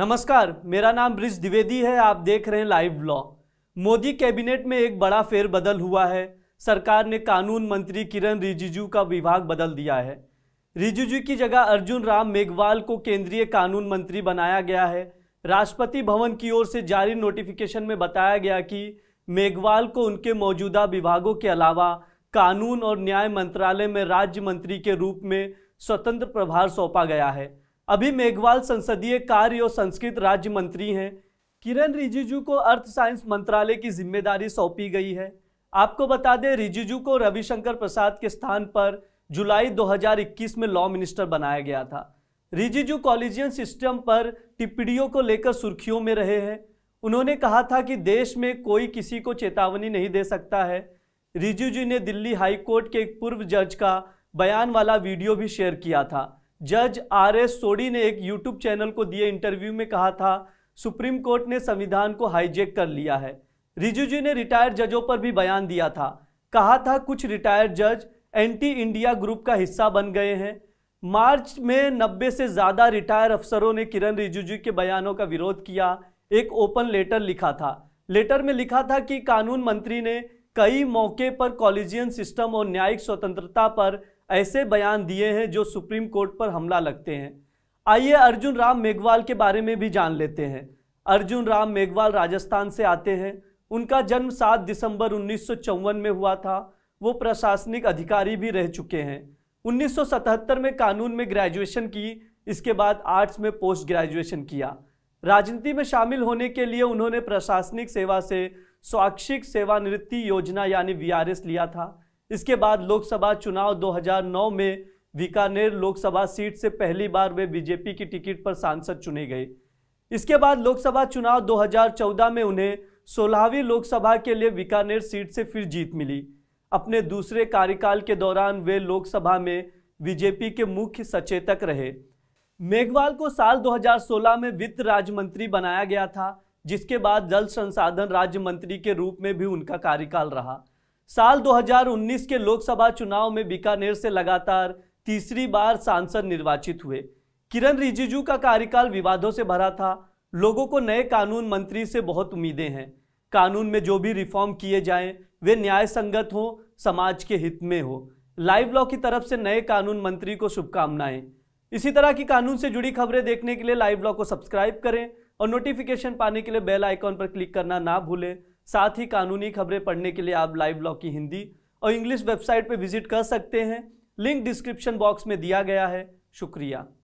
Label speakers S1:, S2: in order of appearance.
S1: नमस्कार मेरा नाम ब्रिज द्विवेदी है आप देख रहे हैं लाइव ब्लॉग मोदी कैबिनेट में एक बड़ा फेरबदल हुआ है सरकार ने कानून मंत्री किरण रिजिजू का विभाग बदल दिया है रिजिजू की जगह अर्जुन राम मेघवाल को केंद्रीय कानून मंत्री बनाया गया है राष्ट्रपति भवन की ओर से जारी नोटिफिकेशन में बताया गया कि मेघवाल को उनके मौजूदा विभागों के अलावा कानून और न्याय मंत्रालय में राज्य मंत्री के रूप में स्वतंत्र प्रभार सौंपा गया है अभी मेघवाल संसदीय कार्य और संस्कृत राज्य मंत्री हैं किरण रिजिजू को अर्थ साइंस मंत्रालय की जिम्मेदारी सौंपी गई है आपको बता दें रिजिजू को रविशंकर प्रसाद के स्थान पर जुलाई 2021 में लॉ मिनिस्टर बनाया गया था रिजिजू कॉलेजियन सिस्टम पर टिप्पणियों को लेकर सुर्खियों में रहे हैं उन्होंने कहा था कि देश में कोई किसी को चेतावनी नहीं दे सकता है रिजिजू ने दिल्ली हाईकोर्ट के एक पूर्व जज का बयान वाला वीडियो भी शेयर किया था जज आर एस सोडी ने एक यूट्यूब चैनल को दिए इंटरव्यू में कहा था सुप्रीम कोर्ट ने संविधान को हाईजेक कर लिया है रिजिजू ने रिटायर्ड जजों पर भी बयान दिया था कहा था कुछ रिटायर्ड जज एंटी इंडिया ग्रुप का हिस्सा बन गए हैं मार्च में 90 से ज़्यादा रिटायर अफसरों ने किरण रिजिजू के बयानों का विरोध किया एक ओपन लेटर लिखा था लेटर में लिखा था कि कानून मंत्री ने कई मौके पर कॉलेजियन सिस्टम और न्यायिक स्वतंत्रता पर ऐसे बयान दिए हैं जो सुप्रीम कोर्ट पर हमला लगते हैं आइए अर्जुन राम मेघवाल के बारे में भी जान लेते हैं अर्जुन राम मेघवाल राजस्थान से आते हैं उनका जन्म 7 दिसंबर उन्नीस में हुआ था वो प्रशासनिक अधिकारी भी रह चुके हैं 1977 में कानून में ग्रेजुएशन की इसके बाद आर्ट्स में पोस्ट ग्रेजुएशन किया राजनीति में शामिल होने के लिए उन्होंने प्रशासनिक सेवा से स्वाक्षिक सेवानिवृत्ति योजना यानी वी लिया था इसके बाद लोकसभा चुनाव 2009 में बीकानेर लोकसभा सीट से पहली बार वे बीजेपी की टिकट पर सांसद चुने गए इसके बाद लोकसभा चुनाव 2014 में उन्हें सोलहवीं लोकसभा के लिए बीकानेर सीट से फिर जीत मिली अपने दूसरे कार्यकाल के दौरान वे लोकसभा में बीजेपी के मुख्य सचेतक रहे मेघवाल को साल 2016 में वित्त राज्य मंत्री बनाया गया था जिसके बाद जल संसाधन राज्य मंत्री के रूप में भी उनका कार्यकाल रहा साल 2019 के लोकसभा चुनाव में बीकानेर से लगातार तीसरी बार सांसद निर्वाचित हुए किरण रिजिजू का कार्यकाल विवादों से भरा था लोगों को नए कानून मंत्री से बहुत उम्मीदें हैं कानून में जो भी रिफॉर्म किए जाएं वे न्याय संगत हों समाज के हित में हो लाइव लॉ की तरफ से नए कानून मंत्री को शुभकामनाएं इसी तरह की कानून से जुड़ी खबरें देखने के लिए लाइव ब्लॉग को सब्सक्राइब करें और नोटिफिकेशन पाने के लिए बेल आइकॉन पर क्लिक करना ना भूलें साथ ही कानूनी खबरें पढ़ने के लिए आप लाइव ब्लॉग की हिंदी और इंग्लिश वेबसाइट पर विजिट कर सकते हैं लिंक डिस्क्रिप्शन बॉक्स में दिया गया है शुक्रिया